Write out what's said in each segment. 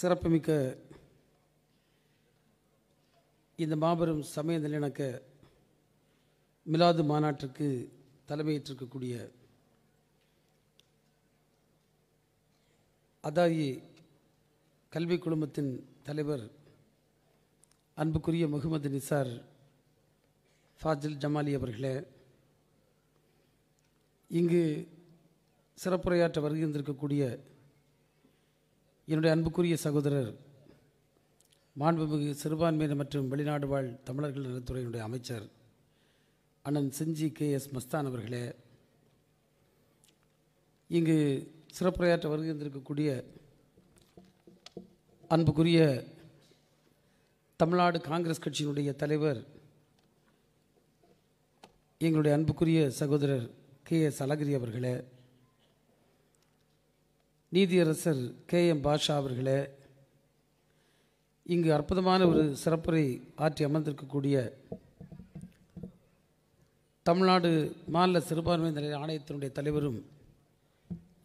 சிறப்புமிக்க இந்த மாபெரும் சமய நல்லிணக்க மிலாது மாநாட்டிற்கு தலைமையேற்றிருக்கக்கூடிய அதாயி கல்வி குழுமத்தின் தலைவர் அன்புக்குரிய முகமது நிசார் ஃபாஜில் ஜமாலி அவர்களே இங்கு சிறப்புரையாற்ற வருகின்றிருக்கக்கூடிய என்னுடைய அன்புக்குரிய சகோதரர் மாண்புமிகு சிறுபான்மையினர் மற்றும் வெளிநாடு வாழ் தமிழர்கள் நலத்துறையினுடைய அமைச்சர் அண்ணன் செஞ்சி கே எஸ் மஸ்தான் அவர்களே இங்கு சிறப்புரையாற்ற வருகின்றிருக்கக்கூடிய அன்புக்குரிய தமிழ்நாடு காங்கிரஸ் கட்சியினுடைய தலைவர் எங்களுடைய அன்புக்குரிய சகோதரர் கே எஸ் அழகிரி அவர்களே நீதியரசர் கே எம் பாஷா அவர்களே இங்கு அற்புதமான ஒரு சிறப்புரை ஆற்றி அமர்ந்திருக்கக்கூடிய தமிழ்நாடு மாநில சிறுபான்மை நிலைய ஆணையத்தினுடைய தலைவரும்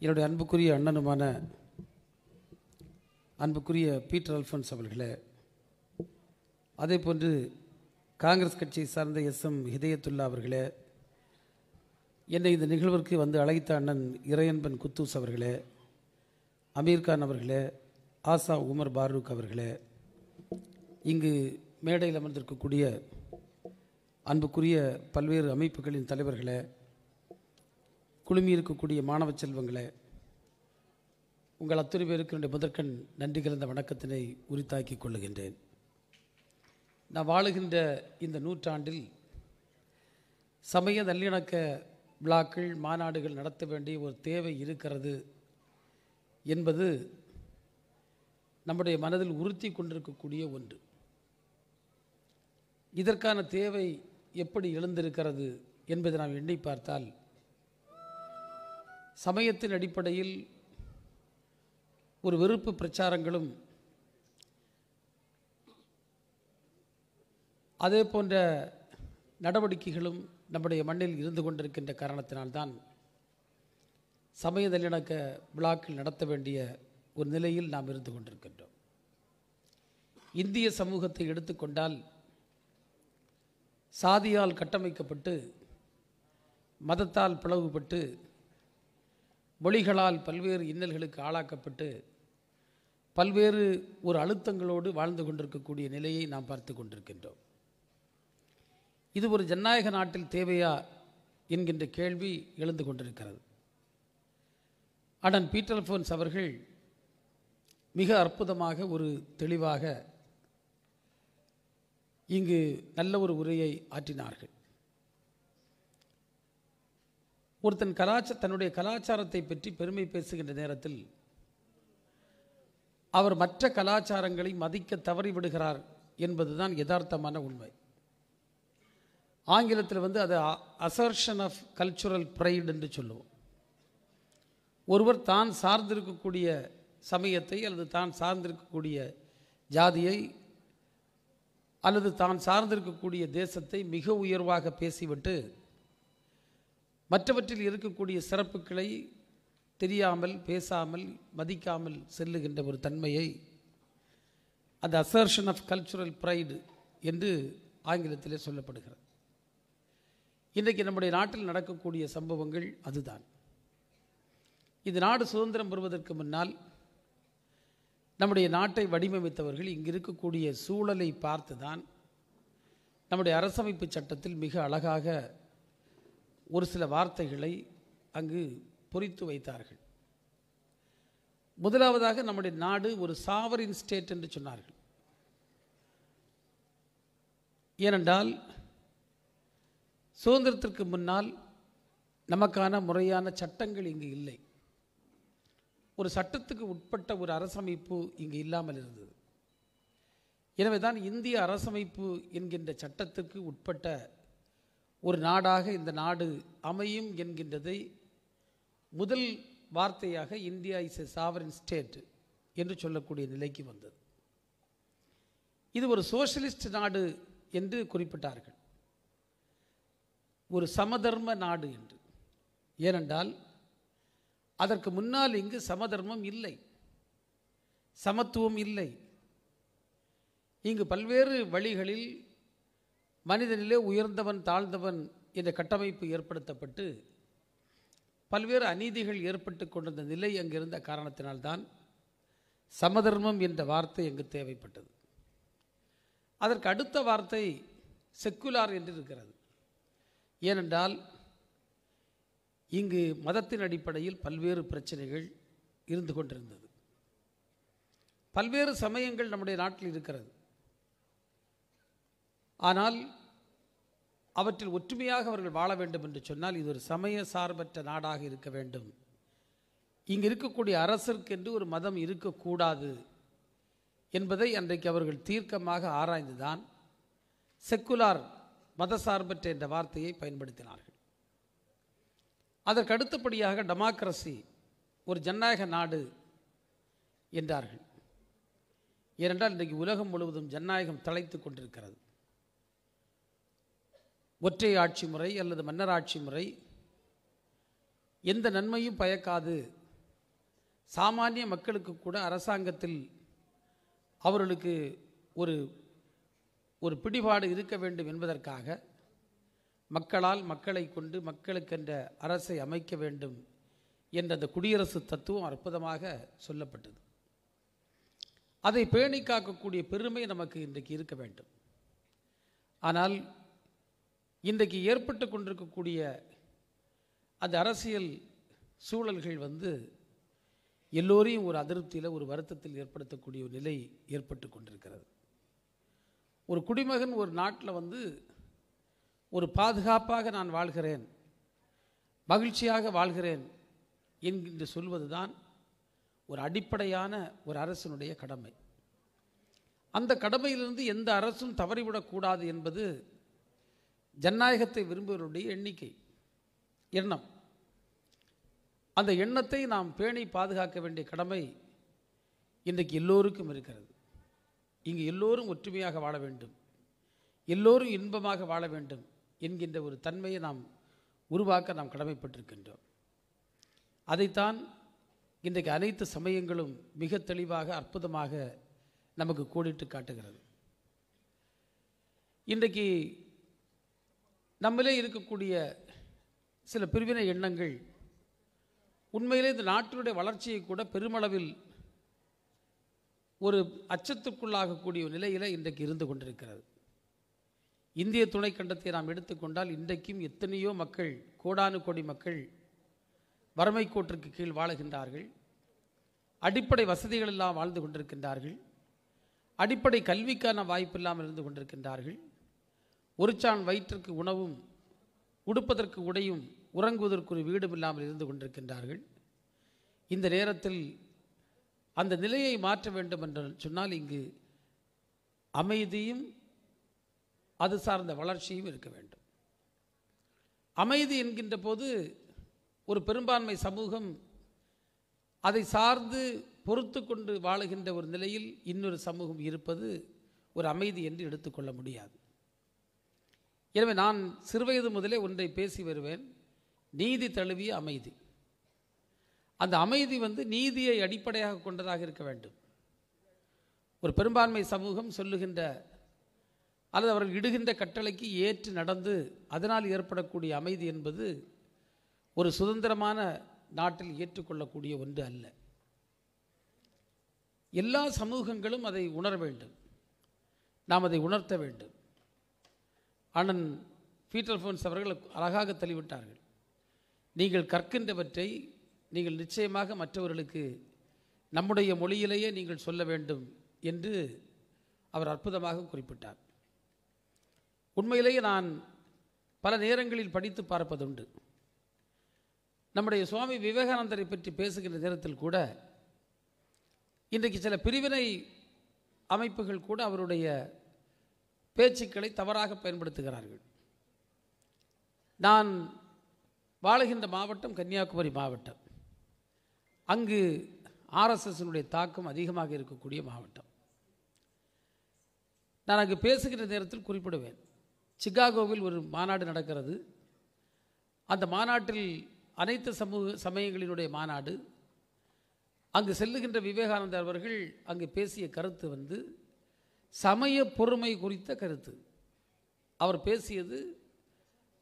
என்னுடைய அன்புக்குரிய அண்ணனுமான அன்புக்குரிய பீட்டர் அல்ஃபன்ஸ் அவர்களே அதே போன்று காங்கிரஸ் கட்சியை சார்ந்த எஸ் எம் ஹிதயத்துல்லா அவர்களே என்னை இந்த நிகழ்விற்கு வந்து அழைத்த அண்ணன் இறையன்பன் குத்தூஸ் அவர்களே அமீர் கான் அவர்களே ஆசா உமர் பாரூக் அவர்களே இங்கு மேடையில் அமர்ந்திருக்கக்கூடிய அன்புக்குரிய பல்வேறு அமைப்புகளின் தலைவர்களே குழுமியிருக்கக்கூடிய மாணவ செல்வங்களே உங்கள் அத்துறை பேருக்கு என்னுடைய முதற்கண் நன்றி கலந்த வணக்கத்தினை உரித்தாக்கி கொள்ளுகின்றேன் நான் வாழுகின்ற இந்த நூற்றாண்டில் சமய நல்லிணக்க விழாக்கள் மாநாடுகள் நடத்த வேண்டிய ஒரு தேவை இருக்கிறது என்பது நம்முடைய மனதில் உறுத்தி கொண்டிருக்கக்கூடிய ஒன்று இதற்கான தேவை எப்படி எழுந்திருக்கிறது என்பதை நாம் எண்ணி பார்த்தால் சமயத்தின் அடிப்படையில் ஒரு வெறுப்பு பிரச்சாரங்களும் அதே போன்ற நடவடிக்கைகளும் நம்முடைய மண்ணில் இருந்து கொண்டிருக்கின்ற காரணத்தினால்தான் சமய நல்லிணக்க விழாக்கள் நடத்த வேண்டிய ஒரு நிலையில் நாம் இருந்து கொண்டிருக்கின்றோம் இந்திய சமூகத்தை எடுத்துக்கொண்டால் சாதியால் கட்டமைக்கப்பட்டு மதத்தால் பிளவுபட்டு மொழிகளால் பல்வேறு இன்னல்களுக்கு ஆளாக்கப்பட்டு பல்வேறு ஒரு அழுத்தங்களோடு வாழ்ந்து கொண்டிருக்கக்கூடிய நிலையை நாம் பார்த்து கொண்டிருக்கின்றோம் இது ஒரு ஜனநாயக நாட்டில் தேவையா என்கின்ற கேள்வி எழுந்து கொண்டிருக்கிறது அடன் பீட்டர் ஃபோன்ஸ் அவர்கள் மிக அற்புதமாக ஒரு தெளிவாக இங்கு நல்ல ஒரு உரையை ஆற்றினார்கள் ஒருத்தன் கலாச்சார தன்னுடைய கலாச்சாரத்தை பற்றி பெருமை பேசுகின்ற நேரத்தில் அவர் மற்ற கலாச்சாரங்களை மதிக்க தவறிவிடுகிறார் என்பதுதான் யதார்த்தமான உண்மை ஆங்கிலத்தில் வந்து அது அசர்ஷன் ஆஃப் கல்ச்சுரல் ப்ரைடு என்று சொல்லுவோம் ஒருவர் தான் சார்ந்திருக்கக்கூடிய சமயத்தை அல்லது தான் சார்ந்திருக்கக்கூடிய ஜாதியை அல்லது தான் சார்ந்திருக்கக்கூடிய தேசத்தை மிக உயர்வாக பேசிவிட்டு மற்றவற்றில் இருக்கக்கூடிய சிறப்புகளை தெரியாமல் பேசாமல் மதிக்காமல் செல்லுகின்ற ஒரு தன்மையை அந்த அசர்ஷன் ஆஃப் கல்ச்சுரல் ப்ரைடு என்று ஆங்கிலத்திலே சொல்லப்படுகிறது இன்றைக்கு நம்முடைய நாட்டில் நடக்கக்கூடிய சம்பவங்கள் அதுதான் இது நாடு சுதந்திரம் பெறுவதற்கு முன்னால் நம்முடைய நாட்டை வடிவமைத்தவர்கள் இங்கு இருக்கக்கூடிய சூழலை பார்த்து தான் நம்முடைய அரசமைப்பு சட்டத்தில் மிக அழகாக ஒரு சில வார்த்தைகளை அங்கு பொறித்து வைத்தார்கள் முதலாவதாக நம்முடைய நாடு ஒரு சாவரின் ஸ்டேட் என்று சொன்னார்கள் ஏனென்றால் சுதந்திரத்திற்கு முன்னால் நமக்கான முறையான சட்டங்கள் இங்கு இல்லை ஒரு சட்டத்துக்கு உட்பட்ட ஒரு அரசமைப்பு இங்கு இல்லாமல் இருந்தது எனவே தான் இந்திய அரசமைப்பு என்கின்ற சட்டத்துக்கு உட்பட்ட ஒரு நாடாக இந்த நாடு அமையும் என்கின்றதை முதல் வார்த்தையாக India is a sovereign state என்று சொல்லக்கூடிய நிலைக்கு வந்தது இது ஒரு சோஷலிஸ்ட் நாடு என்று குறிப்பிட்டார்கள் ஒரு சமதர்ம நாடு என்று ஏனென்றால் அதற்கு முன்னால் இங்கு சமதர்மம் இல்லை சமத்துவம் இல்லை இங்கு பல்வேறு வழிகளில் மனிதனிலே உயர்ந்தவன் தாழ்ந்தவன் என்ற கட்டமைப்பு ஏற்படுத்தப்பட்டு பல்வேறு அநீதிகள் ஏற்பட்டு கொண்டிருந்த நிலை அங்கிருந்த காரணத்தினால்தான் சமதர்மம் என்ற வார்த்தை எங்கு தேவைப்பட்டது அதற்கு அடுத்த வார்த்தை செக்குலார் என்று இருக்கிறது ஏனென்றால் இங்கு மதத்தின் அடிப்படையில் பல்வேறு பிரச்சனைகள் இருந்து கொண்டிருந்தது பல்வேறு சமயங்கள் நம்முடைய நாட்டில் இருக்கிறது ஆனால் அவற்றில் ஒற்றுமையாக அவர்கள் வாழ வேண்டும் என்று சொன்னால் இது ஒரு சமய சார்பற்ற நாடாக இருக்க வேண்டும் இங்கு இருக்கக்கூடிய அரசிற்கென்று ஒரு மதம் இருக்கக்கூடாது என்பதை அன்றைக்கு அவர்கள் தீர்க்கமாக ஆராய்ந்துதான் செக்குலார் மத சார்பற்ற என்ற வார்த்தையை பயன்படுத்தினார்கள் அதற்கு அடுத்தபடியாக டெமோக்ரஸி ஒரு ஜனநாயக நாடு என்றார்கள் ஏனென்றால் இன்றைக்கு உலகம் முழுவதும் ஜனநாயகம் தலைத்து கொண்டிருக்கிறது ஒற்றை ஆட்சி முறை அல்லது மன்னர் ஆட்சி முறை எந்த நன்மையும் பயக்காது சாமானிய மக்களுக்கு கூட அரசாங்கத்தில் அவர்களுக்கு ஒரு ஒரு பிடிபாடு இருக்க வேண்டும் என்பதற்காக மக்களால் மக்களை கொண்டு மக்களுக்கென்ற அரசை அமைக்க வேண்டும் என்ற அந்த குடியரசு தத்துவம் அற்புதமாக சொல்லப்பட்டது அதை பேணி காக்கக்கூடிய பெருமை நமக்கு இன்றைக்கு இருக்க வேண்டும் ஆனால் இன்றைக்கு ஏற்பட்டு கொண்டிருக்கக்கூடிய அந்த அரசியல் சூழல்கள் வந்து எல்லோரையும் ஒரு அதிருப்தியில் ஒரு வருத்தத்தில் ஏற்படுத்தக்கூடிய ஒரு நிலை ஏற்பட்டு கொண்டிருக்கிறது ஒரு குடிமகன் ஒரு நாட்டில் வந்து ஒரு பாதுகாப்பாக நான் வாழ்கிறேன் மகிழ்ச்சியாக வாழ்கிறேன் என்கின்ற சொல்வது தான் ஒரு அடிப்படையான ஒரு அரசனுடைய கடமை அந்த கடமையிலிருந்து எந்த அரசும் தவறிவிடக்கூடாது என்பது ஜனநாயகத்தை விரும்புவருடைய எண்ணிக்கை எண்ணம் அந்த எண்ணத்தை நாம் பேணி பாதுகாக்க வேண்டிய கடமை இன்றைக்கு எல்லோருக்கும் இருக்கிறது இங்கு எல்லோரும் ஒற்றுமையாக வாழ வேண்டும் எல்லோரும் இன்பமாக வாழ வேண்டும் என்கின்ற ஒரு தன்மையை நாம் உருவாக்க நாம் கடமைப்பட்டிருக்கின்றோம் அதைத்தான் இன்றைக்கு அனைத்து சமயங்களும் மிக தெளிவாக அற்புதமாக நமக்கு கோடிட்டு காட்டுகிறது இன்றைக்கு நம்மளே இருக்கக்கூடிய சில பிரிவினை எண்ணங்கள் உண்மையிலே இந்த நாட்டினுடைய வளர்ச்சியை கூட பெருமளவில் ஒரு அச்சத்துக்குள்ளாகக்கூடிய நிலையில் இன்றைக்கு இருந்து கொண்டிருக்கிறது இந்திய துணைக்கண்டத்தை நாம் எடுத்துக்கொண்டால் இன்றைக்கும் எத்தனையோ மக்கள் கோடானு கோடி மக்கள் வறுமை கோட்டிற்கு கீழ் வாழுகின்றார்கள் அடிப்படை வசதிகள் எல்லாம் வாழ்ந்து கொண்டிருக்கின்றார்கள் அடிப்படை கல்விக்கான வாய்ப்பு இல்லாமல் இருந்து கொண்டிருக்கின்றார்கள் ஒரு சான் வயிற்றுக்கு உணவும் உடுப்பதற்கு உடையும் உறங்குவதற்கு ஒரு வீடும் இல்லாமல் இருந்து கொண்டிருக்கின்றார்கள் இந்த நேரத்தில் அந்த நிலையை மாற்ற வேண்டும் என்று சொன்னால் இங்கு அமைதியும் அது சார்ந்த வளர்ச்சியும் இருக்க வேண்டும் அமைதி என்கின்ற போது ஒரு பெரும்பான்மை சமூகம் அதை சார்ந்து பொறுத்து கொண்டு வாழுகின்ற ஒரு நிலையில் இன்னொரு சமூகம் இருப்பது ஒரு அமைதி என்று எடுத்துக்கொள்ள முடியாது எனவே நான் சிறுவயது முதலே ஒன்றை பேசி வருவேன் நீதி தழுவிய அமைதி அந்த அமைதி வந்து நீதியை அடிப்படையாக கொண்டதாக இருக்க வேண்டும் ஒரு பெரும்பான்மை சமூகம் சொல்லுகின்ற அல்லது அவர்கள் இடுகின்ற கட்டளைக்கு ஏற்று நடந்து அதனால் ஏற்படக்கூடிய அமைதி என்பது ஒரு சுதந்திரமான நாட்டில் ஏற்றுக்கொள்ளக்கூடிய ஒன்று அல்ல எல்லா சமூகங்களும் அதை உணர வேண்டும் நாம் அதை உணர்த்த வேண்டும் அண்ணன் பீட்டர் ஃபோன்ஸ் அவர்கள் அழகாக தள்ளிவிட்டார்கள் நீங்கள் கற்கின்றவற்றை நீங்கள் நிச்சயமாக மற்றவர்களுக்கு நம்முடைய மொழியிலேயே நீங்கள் சொல்ல வேண்டும் என்று அவர் அற்புதமாக குறிப்பிட்டார் உண்மையிலேயே நான் பல நேரங்களில் படித்து பார்ப்பதுண்டு நம்முடைய சுவாமி விவேகானந்தரை பற்றி பேசுகின்ற நேரத்தில் கூட இன்றைக்கு சில பிரிவினை அமைப்புகள் கூட அவருடைய பேச்சுக்களை தவறாக பயன்படுத்துகிறார்கள் நான் வாழுகின்ற மாவட்டம் கன்னியாகுமரி மாவட்டம் அங்கு ஆர்எஸ்எஸ்னுடைய தாக்கம் அதிகமாக இருக்கக்கூடிய மாவட்டம் நான் அங்கு பேசுகின்ற நேரத்தில் குறிப்பிடுவேன் சிகாகோவில் ஒரு மாநாடு நடக்கிறது அந்த மாநாட்டில் அனைத்து சமூக சமயங்களினுடைய மாநாடு அங்கு செல்லுகின்ற விவேகானந்தர் அவர்கள் அங்கு பேசிய கருத்து வந்து சமய பொறுமை குறித்த கருத்து அவர் பேசியது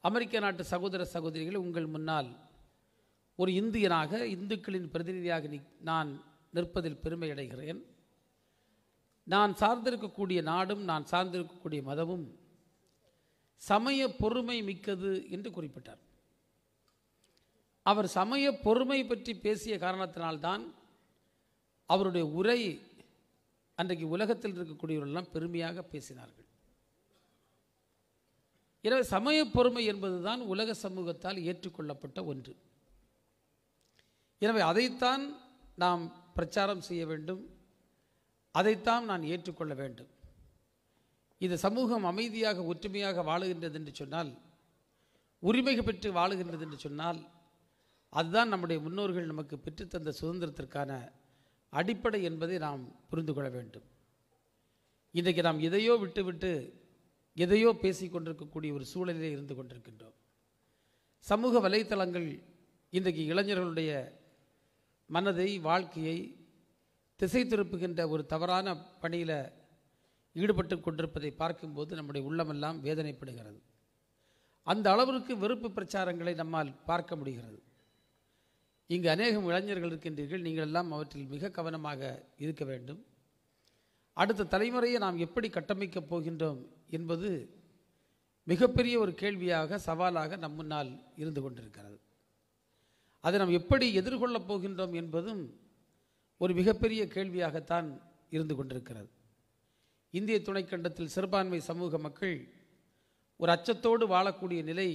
அமெரிக்க நாட்டு சகோதர சகோதரிகளை உங்கள் முன்னால் ஒரு இந்தியனாக இந்துக்களின் பிரதிநிதியாக நான் நிற்பதில் பெருமை அடைகிறேன் நான் சார்ந்திருக்கக்கூடிய நாடும் நான் சார்ந்திருக்கக்கூடிய மதமும் சமய பொறுமை மிக்கது என்று குறிப்பிட்டார் அவர் சமய பொறுமை பற்றி பேசிய காரணத்தினால்தான் அவருடைய உரை அன்றைக்கு உலகத்தில் இருக்கக்கூடியவர்களெல்லாம் பெருமையாக பேசினார்கள் எனவே சமய பொறுமை என்பதுதான் உலக சமூகத்தால் ஏற்றுக்கொள்ளப்பட்ட ஒன்று எனவே அதைத்தான் நாம் பிரச்சாரம் செய்ய வேண்டும் அதைத்தான் நான் ஏற்றுக்கொள்ள வேண்டும் இது சமூகம் அமைதியாக ஒற்றுமையாக வாழுகின்றது என்று சொன்னால் உரிமை பெற்று வாழுகின்றது என்று சொன்னால் அதுதான் நம்முடைய முன்னோர்கள் நமக்கு பெற்றுத்தந்த சுதந்திரத்திற்கான அடிப்படை என்பதை நாம் புரிந்து கொள்ள வேண்டும் இன்றைக்கு நாம் எதையோ விட்டுவிட்டு எதையோ பேசி கொண்டிருக்கக்கூடிய ஒரு சூழலிலே இருந்து கொண்டிருக்கின்றோம் சமூக வலைத்தளங்கள் இன்றைக்கு இளைஞர்களுடைய மனதை வாழ்க்கையை திசை திருப்புகின்ற ஒரு தவறான பணியில் ஈடுபட்டு கொண்டிருப்பதை பார்க்கும்போது நம்முடைய உள்ளமெல்லாம் வேதனைப்படுகிறது அந்த அளவிற்கு வெறுப்பு பிரச்சாரங்களை நம்மால் பார்க்க முடிகிறது இங்கு அநேகம் இளைஞர்கள் இருக்கின்றீர்கள் நீங்கள் எல்லாம் அவற்றில் மிக கவனமாக இருக்க வேண்டும் அடுத்த தலைமுறையை நாம் எப்படி கட்டமைக்கப் போகின்றோம் என்பது மிகப்பெரிய ஒரு கேள்வியாக சவாலாக நம் முன்னால் இருந்து கொண்டிருக்கிறது அதை நாம் எப்படி எதிர்கொள்ளப் போகின்றோம் என்பதும் ஒரு மிகப்பெரிய கேள்வியாகத்தான் இருந்து கொண்டிருக்கிறது இந்திய துணைக்கண்டத்தில் சிறுபான்மை சமூக மக்கள் ஒரு அச்சத்தோடு வாழக்கூடிய நிலை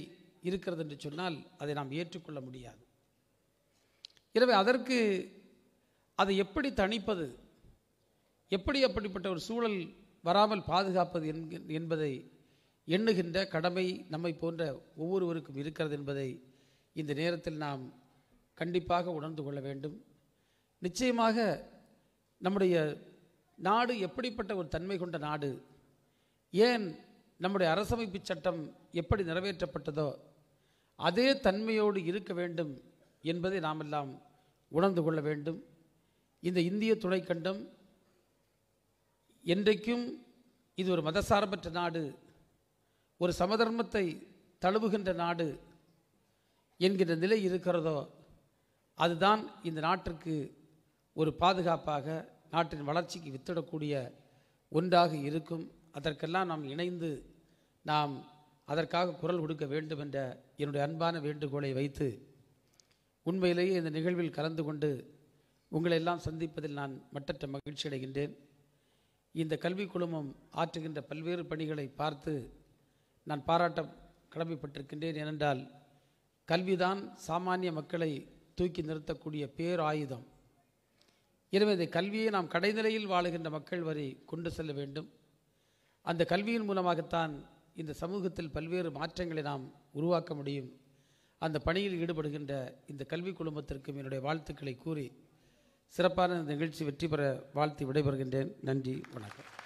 இருக்கிறது என்று சொன்னால் அதை நாம் ஏற்றுக்கொள்ள முடியாது எனவே அதற்கு அதை எப்படி தணிப்பது எப்படி அப்படிப்பட்ட ஒரு சூழல் வராமல் பாதுகாப்பது என்பதை எண்ணுகின்ற கடமை நம்மை போன்ற ஒவ்வொருவருக்கும் இருக்கிறது என்பதை இந்த நேரத்தில் நாம் கண்டிப்பாக உணர்ந்து கொள்ள வேண்டும் நிச்சயமாக நம்முடைய நாடு எப்படிப்பட்ட ஒரு தன்மை கொண்ட நாடு ஏன் நம்முடைய அரசமைப்பு சட்டம் எப்படி நிறைவேற்றப்பட்டதோ அதே தன்மையோடு இருக்க வேண்டும் என்பதை நாம் எல்லாம் உணர்ந்து கொள்ள வேண்டும் இந்த இந்திய துணைக்கண்டம் என்றைக்கும் இது ஒரு மதசார்பற்ற நாடு ஒரு சமதர்மத்தை தழுவுகின்ற நாடு என்கின்ற நிலை இருக்கிறதோ அதுதான் இந்த நாட்டிற்கு ஒரு பாதுகாப்பாக நாட்டின் வளர்ச்சிக்கு வித்திடக்கூடிய ஒன்றாக இருக்கும் அதற்கெல்லாம் நாம் இணைந்து நாம் அதற்காக குரல் கொடுக்க வேண்டும் என்ற என்னுடைய அன்பான வேண்டுகோளை வைத்து உண்மையிலேயே இந்த நிகழ்வில் கலந்து கொண்டு உங்களை எல்லாம் சந்திப்பதில் நான் மட்டற்ற மகிழ்ச்சி அடைகின்றேன் இந்த கல்வி குழுமம் ஆற்றுகின்ற பல்வேறு பணிகளை பார்த்து நான் பாராட்ட கடமைப்பட்டிருக்கின்றேன் ஏனென்றால் கல்விதான் சாமானிய மக்களை தூக்கி நிறுத்தக்கூடிய பேராயுதம் எனவே இந்த கல்வியை நாம் கடைநிலையில் வாழுகின்ற மக்கள் வரை கொண்டு செல்ல வேண்டும் அந்த கல்வியின் மூலமாகத்தான் இந்த சமூகத்தில் பல்வேறு மாற்றங்களை நாம் உருவாக்க முடியும் அந்த பணியில் ஈடுபடுகின்ற இந்த கல்வி குழுமத்திற்கும் என்னுடைய வாழ்த்துக்களை கூறி சிறப்பான இந்த நிகழ்ச்சி வெற்றி பெற வாழ்த்து விடைபெறுகின்றேன் நன்றி வணக்கம்